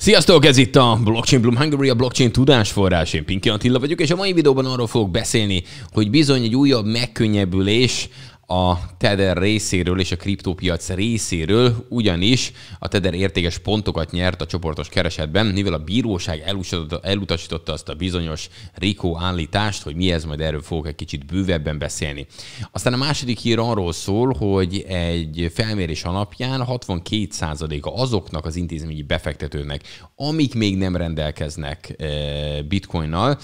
Sziasztok, ez itt a Blockchain Bloom Hungary, a blockchain tudásforrás. Én Pinky Attila vagyok, és a mai videóban arról fogok beszélni, hogy bizony egy újabb megkönnyebbülés a Tether részéről és a kriptópiac részéről, ugyanis a Tether értékes pontokat nyert a csoportos keresetben, mivel a bíróság elutasította, azt a bizonyos Rico állítást, hogy mi ez, majd erről fogok egy kicsit bővebben beszélni. Aztán a második hír arról szól, hogy egy felmérés alapján 62%-a azoknak az intézményi befektetőnek, amik még nem rendelkeznek eh, bitcoinnal,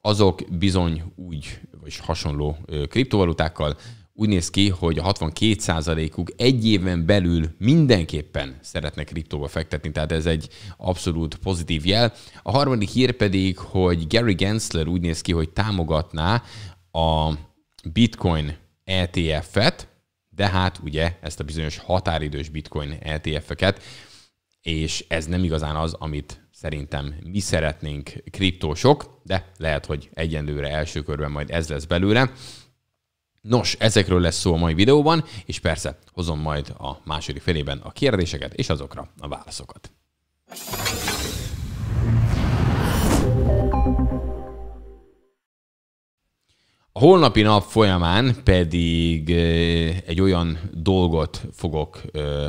azok bizony úgy, vagy hasonló eh, kriptovalutákkal úgy néz ki, hogy a 62%-uk egy éven belül mindenképpen szeretnek kriptóba fektetni, tehát ez egy abszolút pozitív jel. A harmadik hír pedig, hogy Gary Gensler úgy néz ki, hogy támogatná a Bitcoin ETF-et, de hát ugye ezt a bizonyos határidős Bitcoin ETF-eket, és ez nem igazán az, amit szerintem mi szeretnénk kriptósok, de lehet, hogy egyenlőre első körben majd ez lesz belőle. Nos, ezekről lesz szó a mai videóban, és persze hozom majd a második felében a kérdéseket és azokra a válaszokat. A holnapi nap folyamán pedig egy olyan dolgot fogok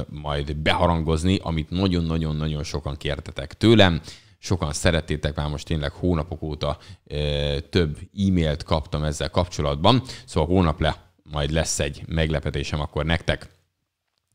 majd beharangozni, amit nagyon-nagyon-nagyon sokan kértetek tőlem, sokan szerettétek már most tényleg hónapok óta ö, több e-mailt kaptam ezzel kapcsolatban, szóval hónap le majd lesz egy meglepetésem akkor nektek.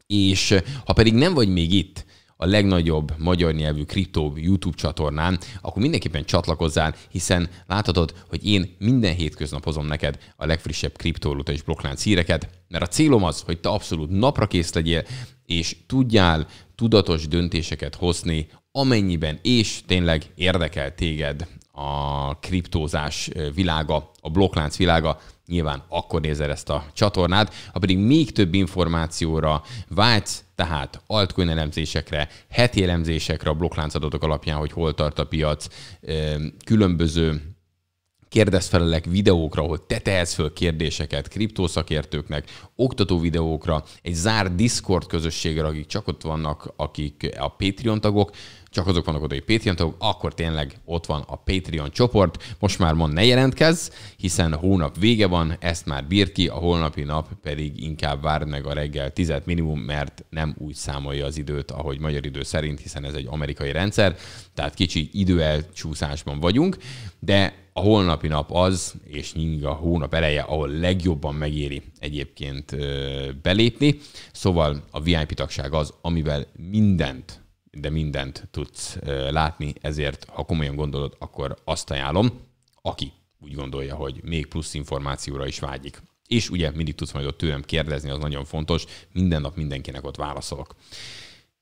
És ha pedig nem vagy még itt, a legnagyobb magyar nyelvű kriptó YouTube csatornán, akkor mindenképpen csatlakozzál, hiszen láthatod, hogy én minden hétköznap hozom neked a legfrissebb kriptóluta és blokklánc híreket, mert a célom az, hogy te abszolút napra kész legyél, és tudjál tudatos döntéseket hozni amennyiben és tényleg érdekel téged a kriptózás világa, a blokklánc világa, nyilván akkor nézel ezt a csatornát, ha pedig még több információra vágysz, tehát altcoin elemzésekre, heti elemzésekre a blokklánc adatok alapján, hogy hol tart a piac, különböző kérdezfelelek videókra, ahol te tehetsz föl kérdéseket kriptószakértőknek, oktató videókra, egy zárt Discord közösségre, akik csak ott vannak, akik a Patreon tagok, csak azok vannak oda, hogy Patreon tagok, akkor tényleg ott van a Patreon csoport. Most már mond ne jelentkezz, hiszen a hónap vége van, ezt már bír ki, a holnapi nap pedig inkább várd meg a reggel tizet minimum, mert nem úgy számolja az időt, ahogy magyar idő szerint, hiszen ez egy amerikai rendszer, tehát kicsi időelcsúszásban vagyunk, de a holnapi nap az, és nyíg a hónap eleje, ahol legjobban megéri egyébként belépni. Szóval a VIP tagság az, amivel mindent de mindent tudsz látni, ezért ha komolyan gondolod, akkor azt ajánlom, aki úgy gondolja, hogy még plusz információra is vágyik. És ugye mindig tudsz majd ott tőlem kérdezni, az nagyon fontos, minden nap mindenkinek ott válaszolok.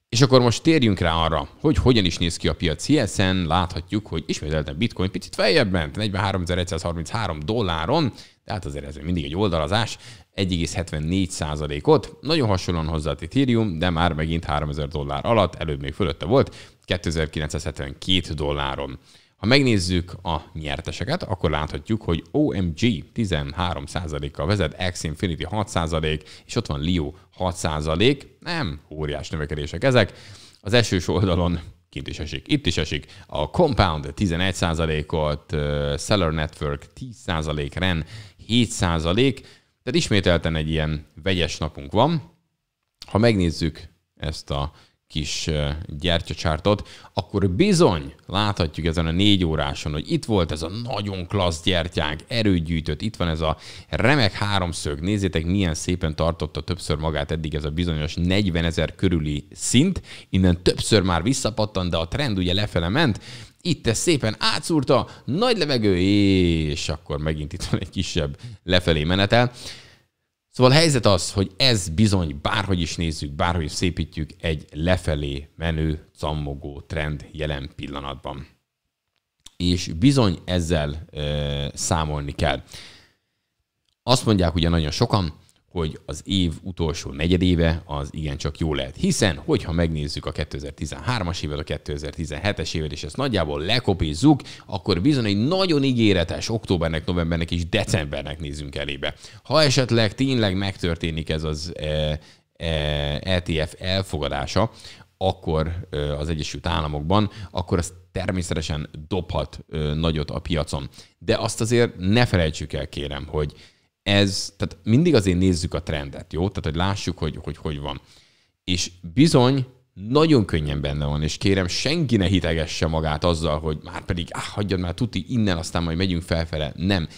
És akkor most térjünk rá arra, hogy hogyan is néz ki a piac. CSN láthatjuk, hogy ismételten bitcoin picit feljebb ment, 43.133 dolláron, tehát azért ez mindig egy oldalazás, 1,74%-ot, nagyon hasonlóan hozzá a Ethereum, de már megint 3000 dollár alatt, előbb még fölötte volt, 2972 dolláron. Ha megnézzük a nyerteseket, akkor láthatjuk, hogy OMG 13%-kal vezet, X-Infinity 6%, és ott van Leo 6%. Nem, óriás növekedések ezek. Az esős oldalon kint is esik, itt is esik. A Compound 11%-ot, Seller Network 10%, REN 7%, tehát ismételten egy ilyen vegyes napunk van. Ha megnézzük ezt a kis gyertyacsártot, akkor bizony láthatjuk ezen a négy óráson, hogy itt volt ez a nagyon klassz gyertyánk, erőgyűjtött, itt van ez a remek háromszög, nézzétek milyen szépen tartotta többször magát eddig ez a bizonyos 40 ezer körüli szint, innen többször már visszapattan, de a trend ugye lefele ment, itt ezt szépen átszúrta, nagy levegő, és akkor megint itt van egy kisebb lefelé menetel. Szóval a helyzet az, hogy ez bizony, bárhogy is nézzük, bárhogy is szépítjük, egy lefelé menő, cammogó trend jelen pillanatban. És bizony ezzel e, számolni kell. Azt mondják ugye nagyon sokan, hogy az év utolsó negyedéve az igencsak jó lehet. Hiszen, hogyha megnézzük a 2013-as évet, a 2017-es évet, és ezt nagyjából lekopízzuk, akkor bizony egy nagyon ígéretes októbernek, novembernek és decembernek nézünk elébe. Ha esetleg tényleg megtörténik ez az e, e, ETF elfogadása, akkor e, az Egyesült Államokban, akkor az természetesen dobhat e, nagyot a piacon. De azt azért ne felejtsük el, kérem, hogy ez, tehát mindig azért nézzük a trendet, jó? Tehát, hogy lássuk, hogy hogy, hogy van. És bizony, nagyon könnyen benne van, és kérem, senki ne hitegesse magát azzal, hogy már pedig, áh, hagyjad már tuti, innen aztán majd megyünk felfele. Nem.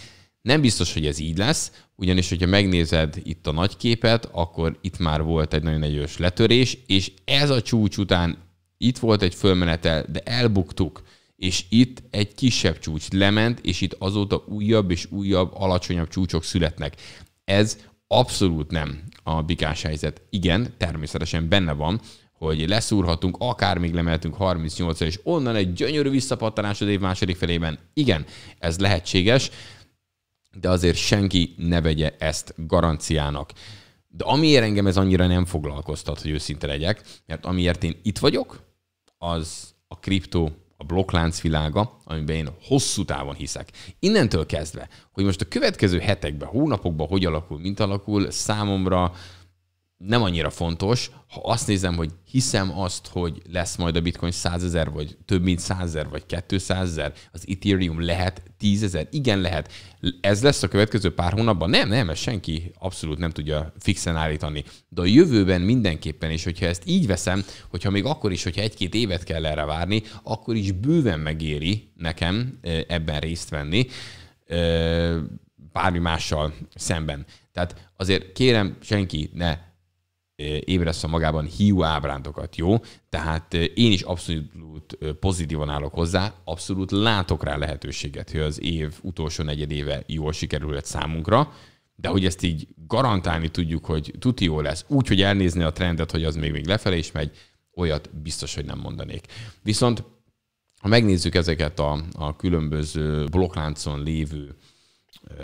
Nem biztos, hogy ez így lesz, ugyanis, hogyha megnézed itt a nagy képet, akkor itt már volt egy nagyon erős letörés, és ez a csúcs után itt volt egy fölmenetel, de elbuktuk és itt egy kisebb csúcs lement, és itt azóta újabb és újabb, alacsonyabb csúcsok születnek. Ez abszolút nem a bikás helyzet. Igen, természetesen benne van, hogy leszúrhatunk, akár még lemeltünk 38-ra, és onnan egy gyönyörű visszapattanás az év második felében. Igen, ez lehetséges, de azért senki ne vegye ezt garanciának. De amiért engem ez annyira nem foglalkoztat, hogy őszinte legyek, mert amiért én itt vagyok, az a kriptó a blokklánc világa, amiben én hosszú távon hiszek. Innentől kezdve, hogy most a következő hetekben, hónapokban hogy alakul, mint alakul, számomra nem annyira fontos, ha azt nézem, hogy hiszem azt, hogy lesz majd a bitcoin 100 ezer, vagy több mint 100 ezer, vagy 200 ezer, az Ethereum lehet 10 ezer, igen lehet. Ez lesz a következő pár hónapban? Nem, nem, ezt senki abszolút nem tudja fixen állítani. De a jövőben mindenképpen, is, hogyha ezt így veszem, hogyha még akkor is, hogyha egy-két évet kell erre várni, akkor is bőven megéri nekem ebben részt venni bármi mással szemben. Tehát azért kérem, senki ne a magában hiú ábrándokat, jó? Tehát én is abszolút pozitívan állok hozzá, abszolút látok rá lehetőséget, hogy az év utolsó negyedéve jól sikerülhet számunkra, de hogy ezt így garantálni tudjuk, hogy tuti jó lesz, úgy, hogy elnézni a trendet, hogy az még, még lefelé is megy, olyat biztos, hogy nem mondanék. Viszont ha megnézzük ezeket a, a különböző blokkláncon lévő ö,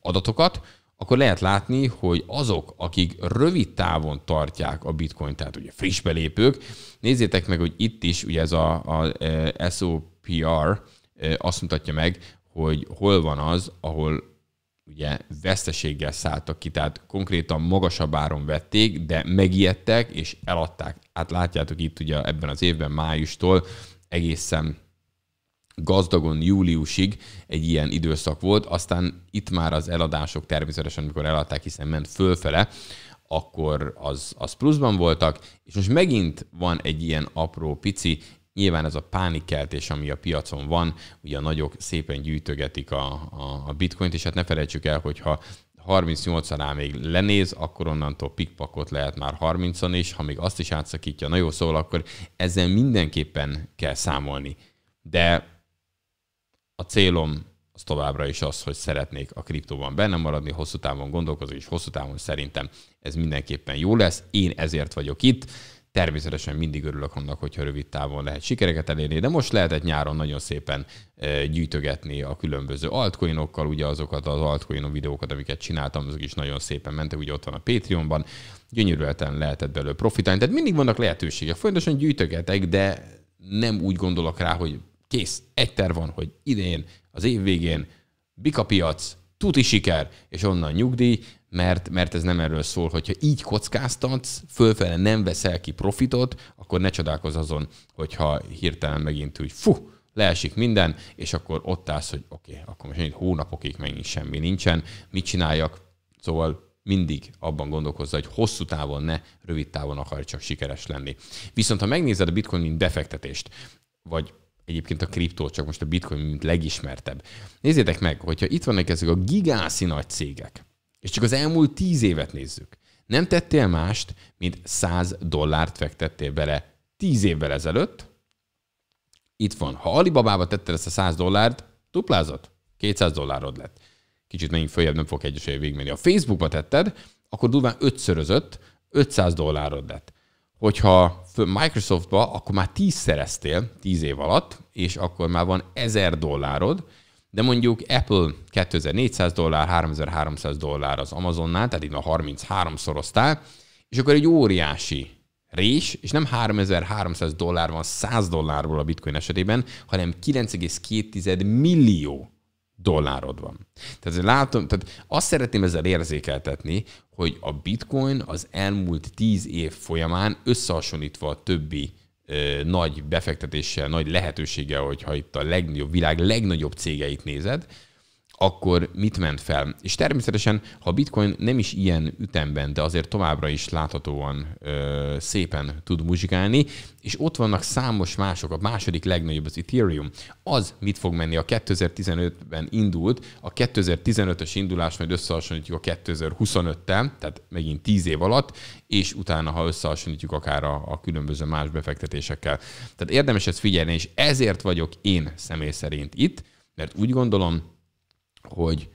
adatokat, akkor lehet látni, hogy azok, akik rövid távon tartják a bitcoin, tehát ugye friss belépők, nézzétek meg, hogy itt is ugye ez a, a, a e, SOPR e, azt mutatja meg, hogy hol van az, ahol ugye veszteséggel szálltak ki, tehát konkrétan magasabb áron vették, de megijedtek és eladták. Hát látjátok itt ugye ebben az évben májustól egészen gazdagon júliusig egy ilyen időszak volt, aztán itt már az eladások természetesen, amikor eladták, hiszen ment fölfele, akkor az, az pluszban voltak, és most megint van egy ilyen apró pici, nyilván ez a pánikkeltés, ami a piacon van, ugye a nagyok szépen gyűjtögetik a, a, a bitcoint, és hát ne felejtsük el, hogyha 38 alá még lenéz, akkor onnantól pikpakot lehet már 30-on is, ha még azt is átszakítja, na jó, szóval akkor ezzel mindenképpen kell számolni. De a célom az továbbra is az, hogy szeretnék a kriptóban benne maradni, hosszú távon gondolkozni, és hosszú távon szerintem ez mindenképpen jó lesz. Én ezért vagyok itt. Természetesen mindig örülök annak, hogyha rövid távon lehet sikereket elérni, de most lehetett nyáron nagyon szépen eh, gyűjtögetni a különböző altcoinokkal, ugye azokat az altcoin videókat, amiket csináltam, azok is nagyon szépen mentek, ugye ott van a Patreonban, gyönyörűen lehetett belőle profitálni, tehát mindig vannak lehetőségek, folyamatosan gyűjtögetek, de nem úgy gondolok rá, hogy Kész. Egy terv van, hogy idén, az év végén piac, tuti siker, és onnan nyugdíj, mert, mert ez nem erről szól, hogyha így kockáztatsz, fölfele nem veszel ki profitot, akkor ne csodálkozz azon, hogyha hirtelen megint úgy fú, leesik minden, és akkor ott állsz, hogy oké, okay, akkor most hónapokig megint semmi nincsen, mit csináljak? Szóval mindig abban gondolkozza, hogy hosszú távon ne, rövid távon akar csak sikeres lenni. Viszont ha megnézed a bitcoin mint befektetést, vagy egyébként a kriptó, csak most a bitcoin, mint legismertebb. Nézzétek meg, hogyha itt vannak ezek a gigászi nagy cégek, és csak az elmúlt tíz évet nézzük, nem tettél mást, mint 100 dollárt fektettél bele tíz évvel ezelőtt, itt van. Ha Alibabába tetted ezt a 100 dollárt, duplázott, 200 dollárod lett. Kicsit menjünk följebb, nem fog egyesével végigmenni. Ha Facebookba tetted, akkor durván ötszörözött, 500 dollárod lett hogyha Microsoftba, akkor már tíz szereztél tíz év alatt, és akkor már van ezer dollárod, de mondjuk Apple 2400 dollár, 3300 dollár az Amazonnál, tehát itt már 33 szorosztál, és akkor egy óriási rés, és nem 3300 dollár van 100 dollárból a bitcoin esetében, hanem 9,2 millió dollárod van. Tehát, látom, tehát azt szeretném ezzel érzékeltetni, hogy a bitcoin az elmúlt tíz év folyamán összehasonlítva a többi ö, nagy befektetéssel, nagy lehetőséggel, hogyha itt a legnagyobb, világ legnagyobb cégeit nézed, akkor mit ment fel? És természetesen, ha a bitcoin nem is ilyen ütemben, de azért továbbra is láthatóan ö, szépen tud muzsikálni, és ott vannak számos mások, a második legnagyobb az Ethereum. Az mit fog menni? A 2015-ben indult, a 2015-ös indulás majd összehasonlítjuk a 2025-tel, tehát megint 10 év alatt, és utána, ha összehasonlítjuk akár a, a különböző más befektetésekkel. Tehát érdemes ezt figyelni, és ezért vagyok én személy szerint itt, mert úgy gondolom, hogy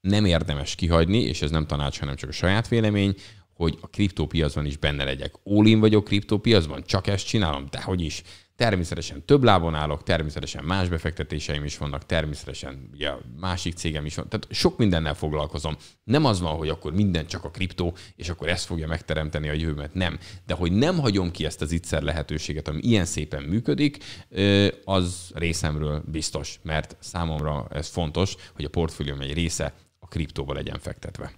nem érdemes kihagyni, és ez nem tanács, hanem csak a saját vélemény, hogy a kriptópiacban is benne legyek. Ólin vagyok kriptópiacban, csak ezt csinálom, de hogy is Természetesen több lábon állok, természetesen más befektetéseim is vannak, természetesen ja, másik cégem is van. Tehát sok mindennel foglalkozom. Nem az van, hogy akkor minden csak a kriptó, és akkor ez fogja megteremteni a jövőmet. Nem. De hogy nem hagyom ki ezt az ittszer lehetőséget, ami ilyen szépen működik, az részemről biztos, mert számomra ez fontos, hogy a portfólióm egy része a kriptóba legyen fektetve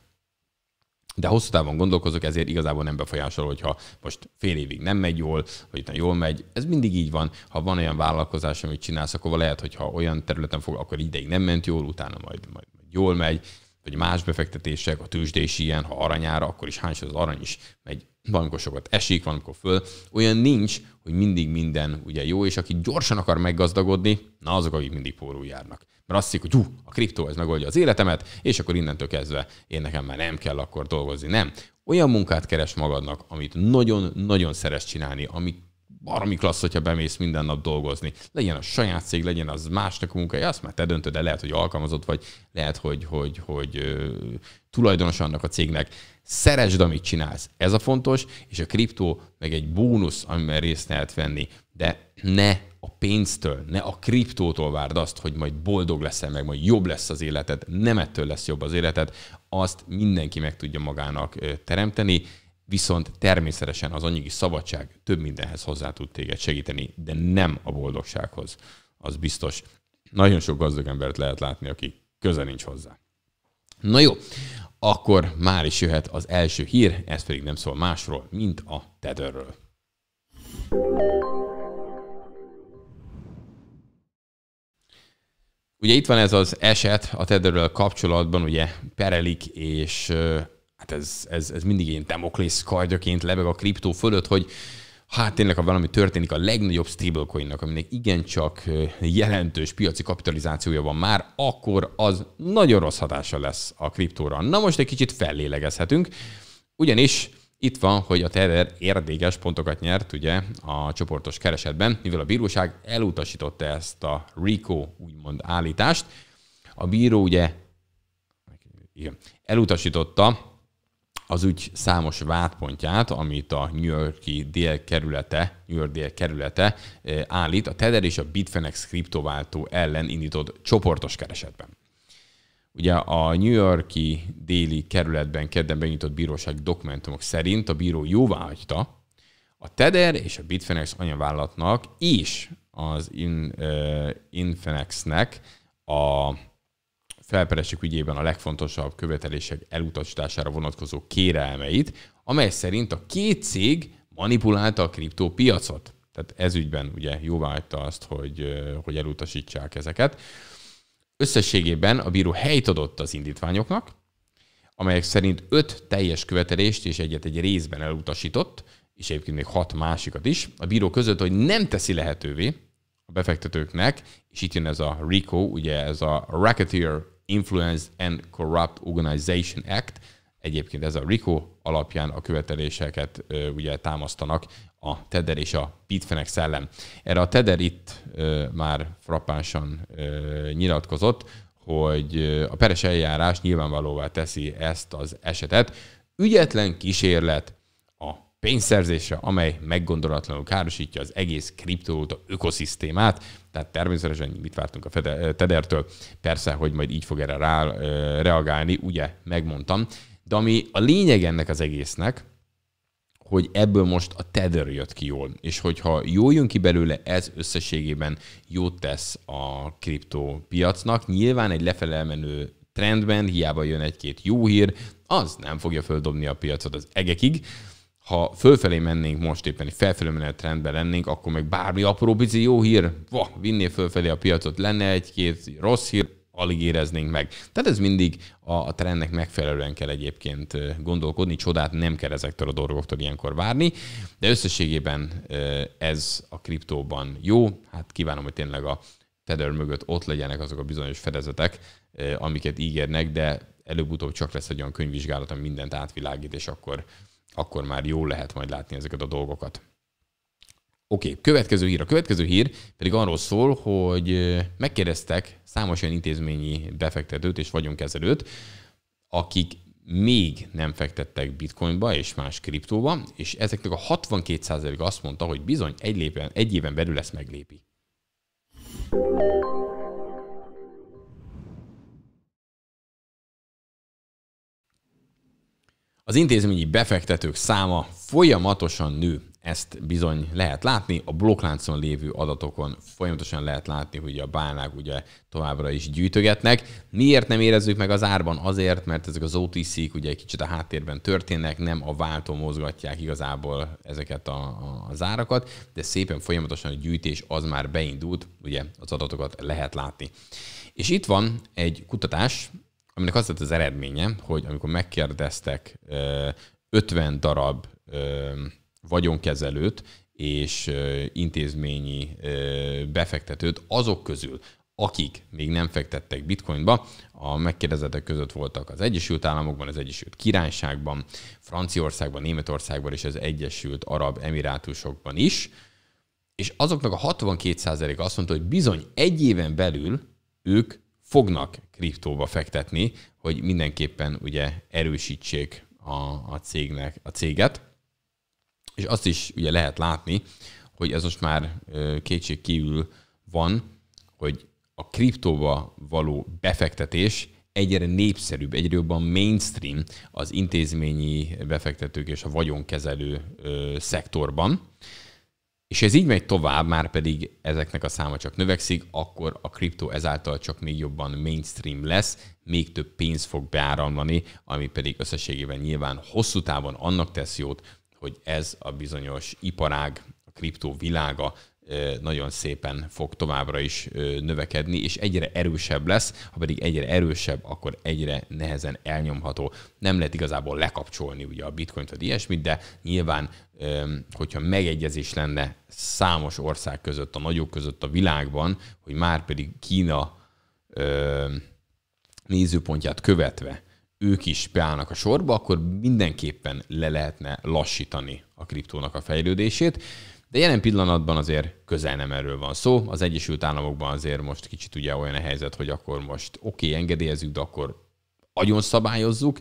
de hosszú távon gondolkozok, ezért igazából nem befolyásol, hogyha most fél évig nem megy jól, vagy utána jól megy. Ez mindig így van. Ha van olyan vállalkozás, amit csinálsz, akkor lehet, hogy ha olyan területen fog, akkor ideig nem ment jól, utána majd, majd jól megy, vagy más befektetések, a tőzsde ilyen, ha aranyára, akkor is hányszor az arany is megy, valamikor sokat esik, valamikor föl. Olyan nincs, hogy mindig minden ugye jó, és aki gyorsan akar meggazdagodni, na azok, akik mindig pórul járnak. Mert azt hiszik, hogy hú, a kriptó ez megoldja az életemet, és akkor innentől kezdve én nekem már nem kell akkor dolgozni. Nem. Olyan munkát keres magadnak, amit nagyon-nagyon szeretsz csinálni, amit baromi klassz, hogyha bemész minden nap dolgozni. Legyen a saját cég, legyen az másnak a munkája, azt már te döntöd De lehet, hogy alkalmazott vagy, lehet, hogy, hogy, hogy, hogy tulajdonos annak a cégnek. Szeresd, amit csinálsz. Ez a fontos, és a kriptó meg egy bónusz, amiben részt lehet venni. De ne a pénztől, ne a kriptótól várd azt, hogy majd boldog leszel, meg majd jobb lesz az életed, nem ettől lesz jobb az életed, azt mindenki meg tudja magának teremteni, viszont természetesen az anyagi szabadság több mindenhez hozzá tud téged segíteni, de nem a boldogsághoz, az biztos. Nagyon sok gazdag embert lehet látni, aki köze nincs hozzá. Na jó, akkor már is jöhet az első hír, ez pedig nem szól másról, mint a Tetherről. Ugye itt van ez az eset a tetherről kapcsolatban, ugye perelik és hát ez, ez, ez mindig ilyen demoklész kardjaként lebeg a kriptó fölött, hogy hát tényleg, ha valami történik, a legnagyobb stablecoinnak, aminek igencsak jelentős piaci kapitalizációja van már, akkor az nagyon rossz hatása lesz a kriptóra. Na most egy kicsit fellélegezhetünk, ugyanis itt van, hogy a Tether érdekes pontokat nyert ugye a csoportos keresetben, mivel a bíróság elutasította ezt a RICO úgymond állítást. A bíró ugye igen, elutasította az ügy számos vádpontját, amit a New Yorki délkerülete, New York délkerülete eh, állít, a Tether és a Bitfinex kriptováltó ellen indított csoportos keresetben. Ugye a New Yorki déli kerületben kedden benyitott bíróság dokumentumok szerint a bíró jóváhagyta a Tether és a Bitfinex anyavállalatnak és az In, uh, Infinexnek a felperesek ügyében a legfontosabb követelések elutasítására vonatkozó kérelmeit, amely szerint a két cég manipulálta a kriptópiacot. Tehát ez ügyben ugye jóváhagyta azt, hogy, hogy elutasítsák ezeket. Összességében a bíró helyt adott az indítványoknak, amelyek szerint öt teljes követelést és egyet egy részben elutasított, és egyébként még hat másikat is, a bíró között, hogy nem teszi lehetővé a befektetőknek, és itt jön ez a RICO, ugye ez a Racketeer Influence and Corrupt Organization Act, egyébként ez a RICO alapján a követeléseket ö, ugye támasztanak a Teder és a Pitfenek szellem. Erre a Teder itt ö, már frappánsan ö, nyilatkozott, hogy a peres eljárás nyilvánvalóvá teszi ezt az esetet. Ügyetlen kísérlet pénzszerzése, amely meggondolatlanul károsítja az egész kriptovaluta ökoszisztémát. Tehát természetesen mit vártunk a Tedertől? Persze, hogy majd így fog erre rá, reagálni, ugye megmondtam. De ami a lényeg ennek az egésznek, hogy ebből most a Tether jött ki jól, és hogyha jól jön ki belőle, ez összességében jót tesz a kriptópiacnak. Nyilván egy lefelé menő trendben, hiába jön egy-két jó hír, az nem fogja földobni a piacot az egekig, ha fölfelé mennénk most éppen, egy felfelé menő trendben lennénk, akkor meg bármi apró bizony jó hír, va, vinné fölfelé a piacot, lenne egy-két rossz hír, alig éreznénk meg. Tehát ez mindig a, a trendnek megfelelően kell egyébként gondolkodni, csodát nem kell ezektől a dolgoktól ilyenkor várni, de összességében ez a kriptóban jó. Hát kívánom, hogy tényleg a Tether mögött ott legyenek azok a bizonyos fedezetek, amiket ígérnek, de előbb-utóbb csak lesz egy olyan könyvvizsgálat, ami mindent átvilágít, és akkor akkor már jól lehet majd látni ezeket a dolgokat. Oké, okay, következő hír. A következő hír pedig arról szól, hogy megkérdeztek számos olyan intézményi befektetőt és vagyonkezelőt, akik még nem fektettek bitcoinba és más kriptóba, és ezeknek a 62%-a azt mondta, hogy bizony egy, lépen, egy éven belül lesz meglépi. Az intézményi befektetők száma folyamatosan nő. Ezt bizony lehet látni, a blokkláncon lévő adatokon folyamatosan lehet látni, hogy a bánák ugye továbbra is gyűjtögetnek. Miért nem érezzük meg az árban? Azért, mert ezek az OTC-k ugye egy kicsit a háttérben történnek, nem a váltó mozgatják igazából ezeket a, a, az árakat, de szépen folyamatosan a gyűjtés az már beindult, ugye az adatokat lehet látni. És itt van egy kutatás, aminek az volt az eredménye, hogy amikor megkérdeztek 50 darab vagyonkezelőt és intézményi befektetőt, azok közül, akik még nem fektettek bitcoinba, a megkérdezettek között voltak az Egyesült Államokban, az Egyesült Királyságban, Franciaországban, Németországban és az Egyesült Arab Emirátusokban is, és azoknak a 62%-a azt mondta, hogy bizony egy éven belül ők fognak kriptóba fektetni, hogy mindenképpen ugye erősítsék a, a cégnek a céget. És azt is ugye lehet látni, hogy ez most már kétség kívül van, hogy a kriptóba való befektetés egyre népszerűbb, egyre jobban mainstream az intézményi befektetők és a vagyonkezelő szektorban és ez így megy tovább, már pedig ezeknek a száma csak növekszik, akkor a kriptó ezáltal csak még jobban mainstream lesz, még több pénz fog beáramlani, ami pedig összességében nyilván hosszú távon annak tesz jót, hogy ez a bizonyos iparág, a kriptó világa nagyon szépen fog továbbra is növekedni, és egyre erősebb lesz, ha pedig egyre erősebb, akkor egyre nehezen elnyomható. Nem lehet igazából lekapcsolni ugye a bitcoint vagy ilyesmit, de nyilván, hogyha megegyezés lenne számos ország között, a nagyok között a világban, hogy már pedig Kína nézőpontját követve ők is beállnak a sorba, akkor mindenképpen le lehetne lassítani a kriptónak a fejlődését. De jelen pillanatban azért közel nem erről van szó. Az Egyesült Államokban azért most kicsit ugye olyan a helyzet, hogy akkor most oké, okay, engedélyezzük, de akkor agyon szabályozzuk.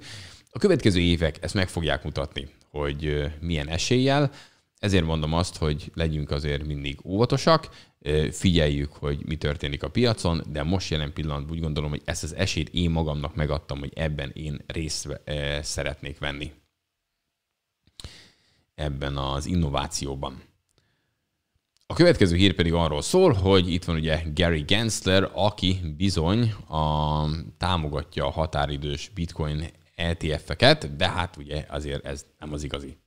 A következő évek ezt meg fogják mutatni, hogy milyen eséllyel. Ezért mondom azt, hogy legyünk azért mindig óvatosak, figyeljük, hogy mi történik a piacon, de most jelen pillanatban úgy gondolom, hogy ezt az esélyt én magamnak megadtam, hogy ebben én részt szeretnék venni. Ebben az innovációban. A következő hír pedig arról szól, hogy itt van ugye Gary Gensler, aki bizony a, támogatja a határidős bitcoin ETF-eket, de hát ugye azért ez nem az igazi.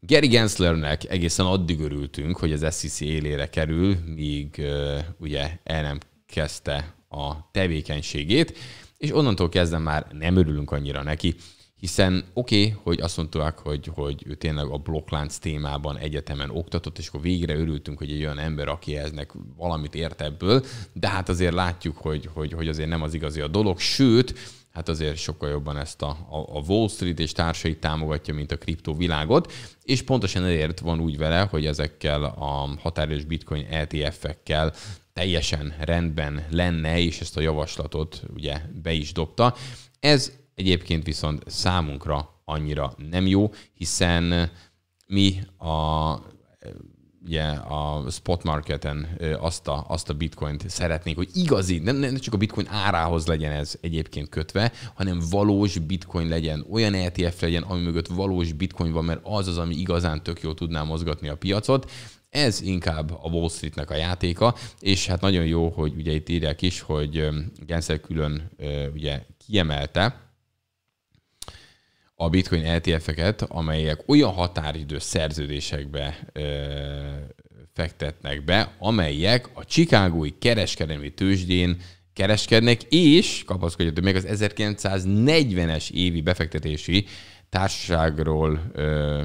Gary Genslernek egészen addig örültünk, hogy az SEC élére kerül, míg uh, ugye el nem kezdte a tevékenységét, és onnantól kezdve már nem örülünk annyira neki hiszen oké, okay, hogy azt mondták, hogy, hogy ő tényleg a blokklánc témában egyetemen oktatott, és akkor végre örültünk, hogy egy olyan ember, aki eznek valamit ért ebből, de hát azért látjuk, hogy, hogy, hogy azért nem az igazi a dolog, sőt, hát azért sokkal jobban ezt a, a, Wall Street és társai támogatja, mint a kriptovilágot, és pontosan ezért van úgy vele, hogy ezekkel a határos bitcoin ETF-ekkel teljesen rendben lenne, és ezt a javaslatot ugye be is dobta. Ez egyébként viszont számunkra annyira nem jó, hiszen mi a ugye a spot marketen azt a, azt a bitcoint szeretnénk, hogy igazi, nem, nem csak a bitcoin árához legyen ez egyébként kötve, hanem valós bitcoin legyen, olyan ETF legyen, ami mögött valós bitcoin van, mert az az, ami igazán tök jó tudná mozgatni a piacot. Ez inkább a Wall Streetnek a játéka, és hát nagyon jó, hogy ugye itt írják is, hogy Genszer külön ugye kiemelte, a bitcoin ltf e eket amelyek olyan határidő szerződésekbe ö, fektetnek be, amelyek a Chicagói kereskedelmi tőzsdén kereskednek, és kapaszkodjatok még az 1940-es évi befektetési társaságról ö,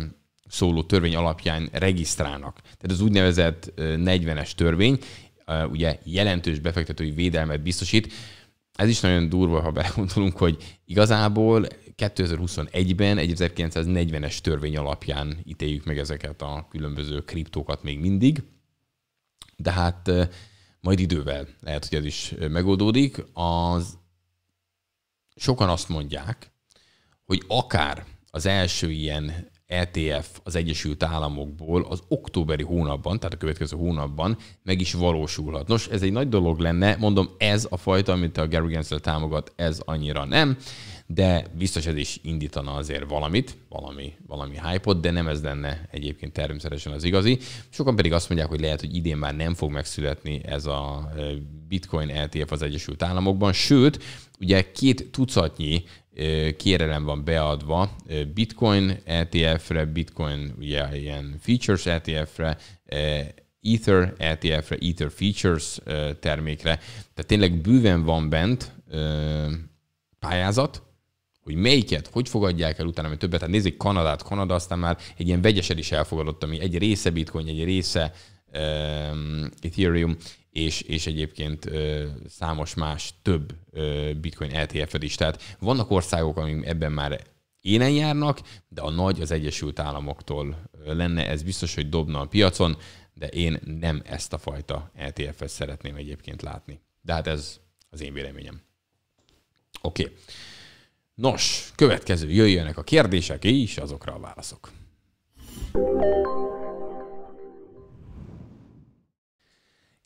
szóló törvény alapján regisztrálnak. Tehát az úgynevezett 40-es törvény, ö, ugye jelentős befektetői védelmet biztosít. Ez is nagyon durva, ha belegondolunk, hogy igazából 2021-ben 1940-es törvény alapján ítéljük meg ezeket a különböző kriptókat még mindig, de hát eh, majd idővel lehet, hogy ez is eh, megoldódik. Az sokan azt mondják, hogy akár az első ilyen ETF az Egyesült Államokból az októberi hónapban, tehát a következő hónapban meg is valósulhat. Nos, ez egy nagy dolog lenne, mondom, ez a fajta, amit a Gary Gensler támogat, ez annyira nem de biztos ez is indítana azért valamit, valami, valami hype de nem ez lenne egyébként természetesen az igazi. Sokan pedig azt mondják, hogy lehet, hogy idén már nem fog megszületni ez a bitcoin ETF az Egyesült Államokban, sőt, ugye két tucatnyi kérelem van beadva bitcoin ETF-re, bitcoin ugye ilyen features ETF-re, Ether ETF-re, Ether Features termékre. Tehát tényleg bűven van bent pályázat, hogy melyiket, hogy fogadják el utána, mert többet, tehát nézzék Kanadát, Kanada aztán már egy ilyen vegyesen is elfogadott, ami egy része bitcoin, egy része um, Ethereum, és, és egyébként ö, számos más több ö, bitcoin etf ed is. Tehát vannak országok, amik ebben már élen járnak, de a nagy az Egyesült Államoktól lenne, ez biztos, hogy dobna a piacon, de én nem ezt a fajta ETF-et szeretném egyébként látni. De hát ez az én véleményem. Oké. Okay. Nos, következő jöjjönek a kérdések és azokra a válaszok.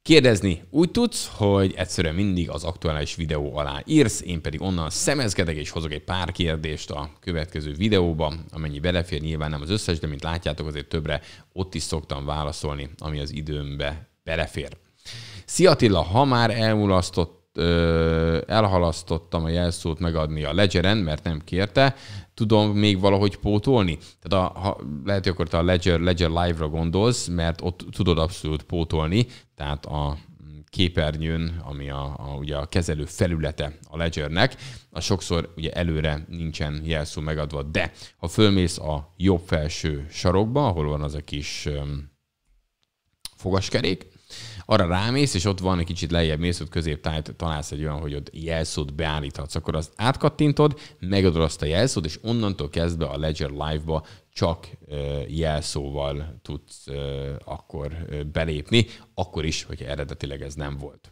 Kérdezni úgy tudsz, hogy egyszerűen mindig az aktuális videó alá írsz, én pedig onnan szemezgedek és hozok egy pár kérdést a következő videóba, amennyi belefér, nyilván nem az összes, de mint látjátok, azért többre ott is szoktam válaszolni, ami az időmbe belefér. Szia Attila, ha már elmulasztott elhalasztottam a jelszót megadni a Ledgeren, mert nem kérte, tudom még valahogy pótolni? Tehát a, ha, lehet, hogy akkor te a Ledger, Ledger Live-ra gondolsz, mert ott tudod abszolút pótolni, tehát a mm, képernyőn, ami a, a, ugye a kezelő felülete a Ledgernek, a sokszor ugye előre nincsen jelszó megadva, de ha fölmész a jobb felső sarokba, ahol van az a kis um, fogaskerék, arra rámész, és ott van egy kicsit lejjebb mész, ott középtájt találsz egy olyan, hogy ott jelszót beállíthatsz, akkor azt átkattintod, megadod azt a jelszót, és onnantól kezdve a Ledger Live-ba csak jelszóval tudsz akkor belépni, akkor is, hogy eredetileg ez nem volt.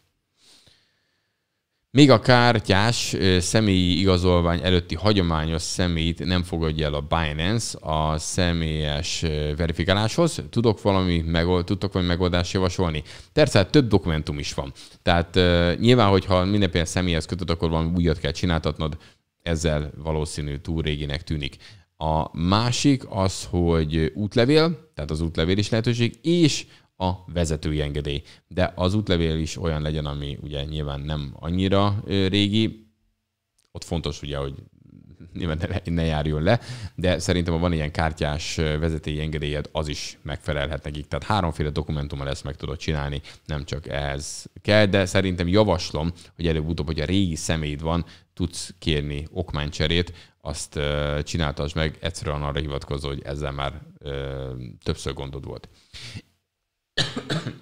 Még a kártyás személyi igazolvány előtti hagyományos személyt nem fogadja el a Binance a személyes verifikáláshoz. Tudok valami megold, tudtok valami megoldást javasolni? Persze, hát több dokumentum is van. Tehát nyilván, hogyha mindenféle személyhez kötött, akkor valami újat kell csináltatnod, ezzel valószínű túl réginek tűnik. A másik az, hogy útlevél, tehát az útlevél is lehetőség, és a vezetői engedély. De az útlevél is olyan legyen, ami ugye nyilván nem annyira régi. Ott fontos ugye, hogy nyilván ne, járjon le, de szerintem ha van ilyen kártyás vezetői engedélyed, az is megfelelhet nekik. Tehát háromféle dokumentummal ezt meg tudod csinálni, nem csak ez. kell, de szerintem javaslom, hogy előbb-utóbb, hogy a régi személyed van, tudsz kérni okmánycserét, azt csináltasd meg, egyszerűen arra hivatkozó, hogy ezzel már többször gondod volt.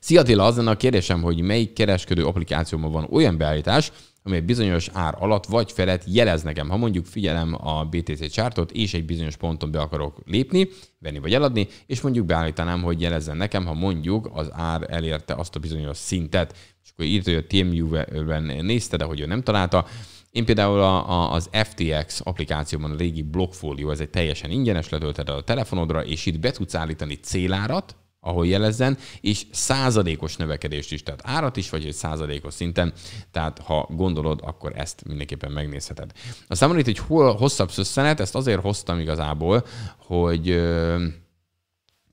Szia Attila, az lenne a kérdésem, hogy melyik kereskedő applikációban van olyan beállítás, amely bizonyos ár alatt vagy felett jelez nekem. Ha mondjuk figyelem a BTC csártot, és egy bizonyos ponton be akarok lépni, venni vagy eladni, és mondjuk beállítanám, hogy jelezzen nekem, ha mondjuk az ár elérte azt a bizonyos szintet, és akkor írt, hogy a TMU-ben nézte, de hogy ő nem találta. Én például a, a, az FTX applikációban a régi blokkfólió, ez egy teljesen ingyenes, letöltheted a telefonodra, és itt be tudsz állítani célárat, ahol jelezzen, és századékos növekedést is, tehát árat is, vagy egy századékos szinten, tehát ha gondolod, akkor ezt mindenképpen megnézheted. A számomra itt egy hosszabb szösszenet, ezt azért hoztam igazából, hogy ö,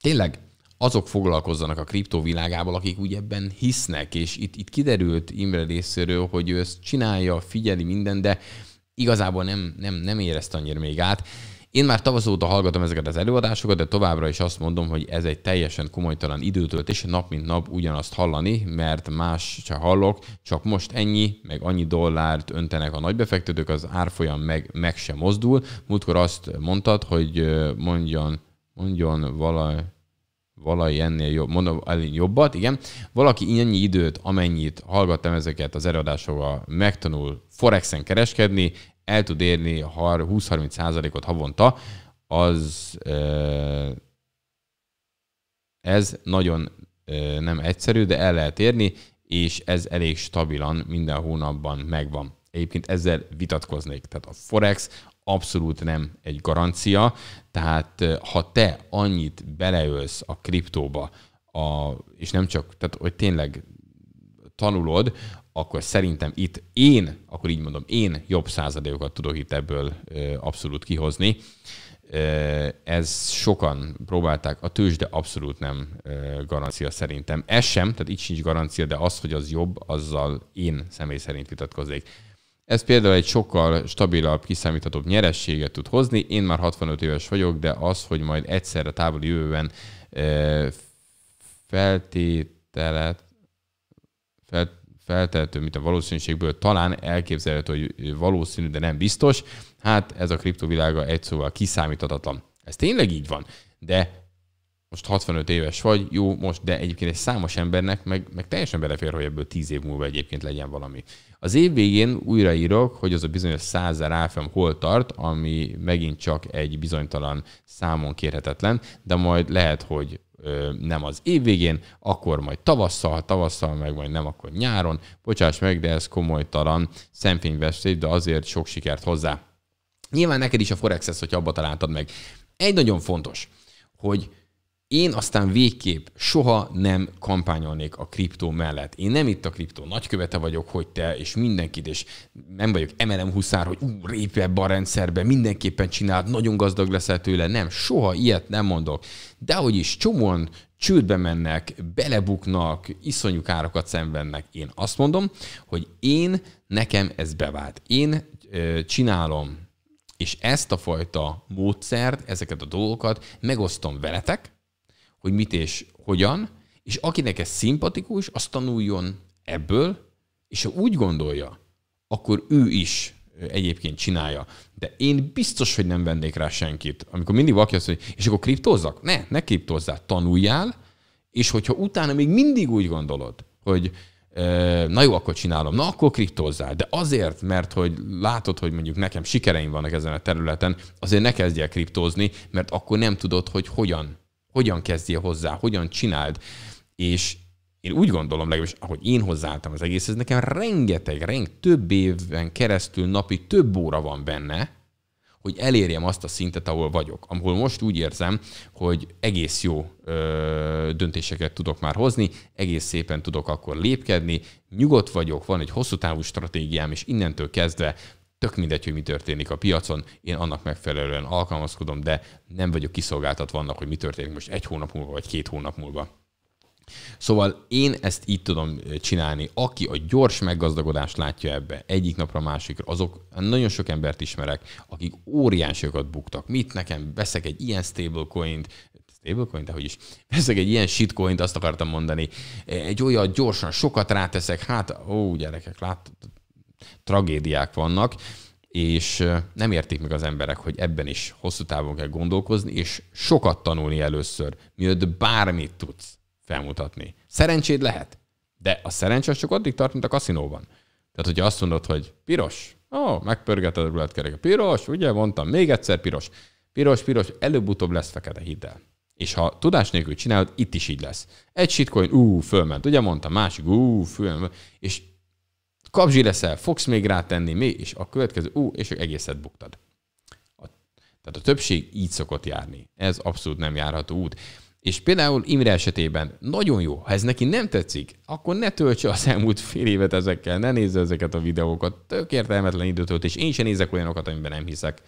tényleg azok foglalkozzanak a kriptovilágával, akik úgy ebben hisznek, és itt, itt kiderült Imre részéről, hogy ő ezt csinálja, figyeli minden, de igazából nem, nem, nem érezte annyira még át. Én már tavasz óta hallgatom ezeket az előadásokat, de továbbra is azt mondom, hogy ez egy teljesen komolytalan időtöltés, nap mint nap ugyanazt hallani, mert más se hallok, csak most ennyi, meg annyi dollárt öntenek a nagybefektetők, az árfolyam meg, meg sem mozdul. Múltkor azt mondtad, hogy mondjon, mondjon valami valaki ennél jobb, mondom, ennél jobbat, igen. Valaki ennyi időt, amennyit hallgattam ezeket az előadásokat, megtanul forexen kereskedni, el tud érni 20-30 százalékot havonta, az ez nagyon nem egyszerű, de el lehet érni, és ez elég stabilan minden hónapban megvan. Egyébként ezzel vitatkoznék. Tehát a Forex abszolút nem egy garancia, tehát ha te annyit beleölsz a kriptóba, a, és nem csak, tehát hogy tényleg tanulod, akkor szerintem itt én, akkor így mondom, én jobb századékokat tudok itt ebből abszolút kihozni. Ez sokan próbálták, a tőzs, de abszolút nem garancia szerintem. Ez sem, tehát itt sincs garancia, de az, hogy az jobb, azzal én személy szerint vitatkoznék. Ez például egy sokkal stabilabb, kiszámíthatóbb nyerességet tud hozni. Én már 65 éves vagyok, de az, hogy majd egyszerre távoli jövőben feltételet, felt, feltehető, mint a valószínűségből talán elképzelhető, hogy valószínű, de nem biztos. Hát ez a kriptovilága egy szóval kiszámíthatatlan. Ez tényleg így van, de most 65 éves vagy, jó, most, de egyébként egy számos embernek meg, meg teljesen belefér, hogy ebből 10 év múlva egyébként legyen valami. Az év végén újraírok, hogy az a bizonyos 100 árfolyam hol tart, ami megint csak egy bizonytalan számon kérhetetlen, de majd lehet, hogy nem az év végén, akkor majd tavasszal, ha tavasszal meg majd nem, akkor nyáron. Bocsáss meg, de ez komolytalan szemfényvesztés, de azért sok sikert hozzá. Nyilván neked is a Forex ez, hogyha abba találtad meg. Egy nagyon fontos, hogy én aztán végképp soha nem kampányolnék a kriptó mellett. Én nem itt a kriptó nagykövete vagyok, hogy te és mindenkit, és nem vagyok MLM huszár, hogy ú, répj ebbe a rendszerbe, mindenképpen csináld, nagyon gazdag leszel tőle. Nem, soha ilyet nem mondok. De hogy is csomóan csődbe mennek, belebuknak, iszonyú károkat szenvednek. Én azt mondom, hogy én, nekem ez bevált. Én ö, csinálom és ezt a fajta módszert, ezeket a dolgokat megosztom veletek, hogy mit és hogyan, és akinek ez szimpatikus, azt tanuljon ebből, és ha úgy gondolja, akkor ő is egyébként csinálja. De én biztos, hogy nem vennék rá senkit. Amikor mindig valaki azt mondja, és akkor kriptózzak? Ne, ne kriptózzál, tanuljál, és hogyha utána még mindig úgy gondolod, hogy na jó, akkor csinálom, na akkor kriptózzál, de azért, mert hogy látod, hogy mondjuk nekem sikereim vannak ezen a területen, azért ne kezdj el kriptózni, mert akkor nem tudod, hogy hogyan hogyan kezdjél hozzá, hogyan csináld, és én úgy gondolom, legalábbis ahogy én hozzáálltam az egész, ez nekem rengeteg, reng több éven keresztül napi több óra van benne, hogy elérjem azt a szintet, ahol vagyok. Ahol most úgy érzem, hogy egész jó ö, döntéseket tudok már hozni, egész szépen tudok akkor lépkedni, nyugodt vagyok, van egy hosszú távú stratégiám, és innentől kezdve tök mindegy, hogy mi történik a piacon, én annak megfelelően alkalmazkodom, de nem vagyok kiszolgáltatva annak, hogy mi történik most egy hónap múlva, vagy két hónap múlva. Szóval én ezt így tudom eh, csinálni. Aki a gyors meggazdagodást látja ebbe egyik napra másikra, azok nagyon sok embert ismerek, akik óriásokat buktak. Mit nekem veszek egy ilyen stablecoint, stablecoin, de hogy is. Veszek egy ilyen shitcoint, azt akartam mondani. Eh, egy olyan gyorsan sokat ráteszek, hát ó, gyerekek, lát, tragédiák vannak, és nem értik meg az emberek, hogy ebben is hosszú távon kell gondolkozni, és sokat tanulni először, mielőtt bármit tudsz felmutatni. Szerencséd lehet, de a szerencse csak addig tart, mint a kaszinóban. Tehát, hogyha azt mondod, hogy piros, ó, megpörgeted a ruletkereket, piros, ugye mondtam, még egyszer piros, piros, piros, előbb-utóbb lesz fekete, hidd el. És ha tudás nélkül csinálod, itt is így lesz. Egy shitcoin, ú, fölment, ugye mondtam, másik, ú, fölment, és kapzsi leszel, fogsz még rátenni, mi, és a következő, ú, és egészet buktad. A, tehát a többség így szokott járni. Ez abszolút nem járható út. És például Imre esetében nagyon jó, ha ez neki nem tetszik, akkor ne töltse az elmúlt fél évet ezekkel, ne nézze ezeket a videókat, tök értelmetlen időtölt, és én sem nézek olyanokat, amiben nem hiszek,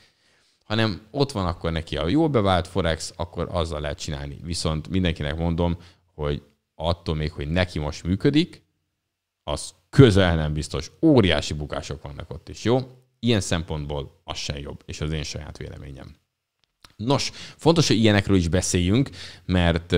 hanem ott van akkor neki a jól bevált Forex, akkor azzal lehet csinálni. Viszont mindenkinek mondom, hogy attól még, hogy neki most működik, az közel nem biztos. Óriási bukások vannak ott is, jó? Ilyen szempontból az sem jobb, és az én saját véleményem. Nos, fontos, hogy ilyenekről is beszéljünk, mert,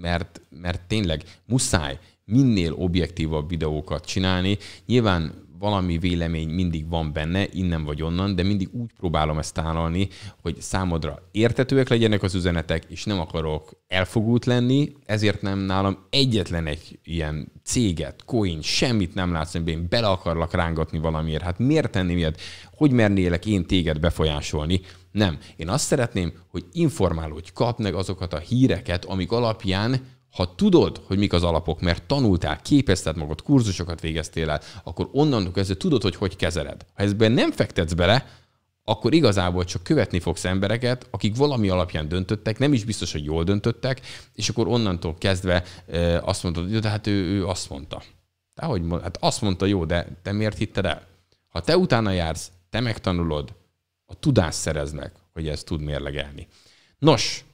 mert, mert tényleg muszáj minél objektívabb videókat csinálni. Nyilván valami vélemény mindig van benne, innen vagy onnan, de mindig úgy próbálom ezt tálalni, hogy számodra értetőek legyenek az üzenetek, és nem akarok elfogult lenni, ezért nem nálam egyetlen egy ilyen céget, coin, semmit nem látsz, hogy én bele akarlak rángatni valamiért. Hát miért tenném miért? Hogy mernélek én téged befolyásolni? Nem. Én azt szeretném, hogy informálódj, kapd meg azokat a híreket, amik alapján ha tudod, hogy mik az alapok, mert tanultál, képezted magad, kurzusokat végeztél el, akkor onnantól kezdve tudod, hogy hogy kezeled. Ha ezben nem fektetsz bele, akkor igazából csak követni fogsz embereket, akik valami alapján döntöttek, nem is biztos, hogy jól döntöttek, és akkor onnantól kezdve azt mondod, hogy de hát ő, ő azt mondta. De hogy, hát azt mondta, jó, de te miért hitted el? Ha te utána jársz, te megtanulod, a tudást szereznek, hogy ezt tud mérlegelni. Nos,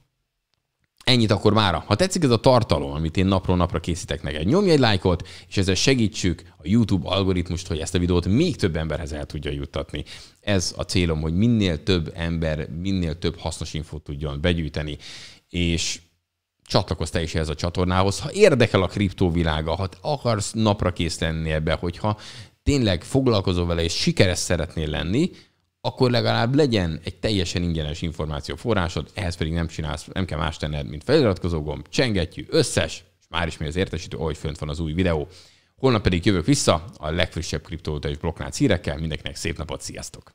Ennyit akkor mára. Ha tetszik ez a tartalom, amit én napról napra készítek neked, nyomj egy lájkot, és ezzel segítsük a YouTube algoritmust, hogy ezt a videót még több emberhez el tudja juttatni. Ez a célom, hogy minél több ember, minél több hasznos infót tudjon begyűjteni, és csatlakozz te is ehhez a csatornához. Ha érdekel a kriptóvilága, ha akarsz napra kész lenni ebbe, hogyha tényleg foglalkozol vele, és sikeres szeretnél lenni, akkor legalább legyen egy teljesen ingyenes információ forrásod. ehhez pedig nem csinálsz, nem kell más tenned, mint feliratkozó gomb, csengetjű, összes, és már is mi az értesítő, ahogy fönt van az új videó. Holnap pedig jövök vissza a legfrissebb kriptóta és blokklánc hírekkel. Mindenkinek szép napot, sziasztok!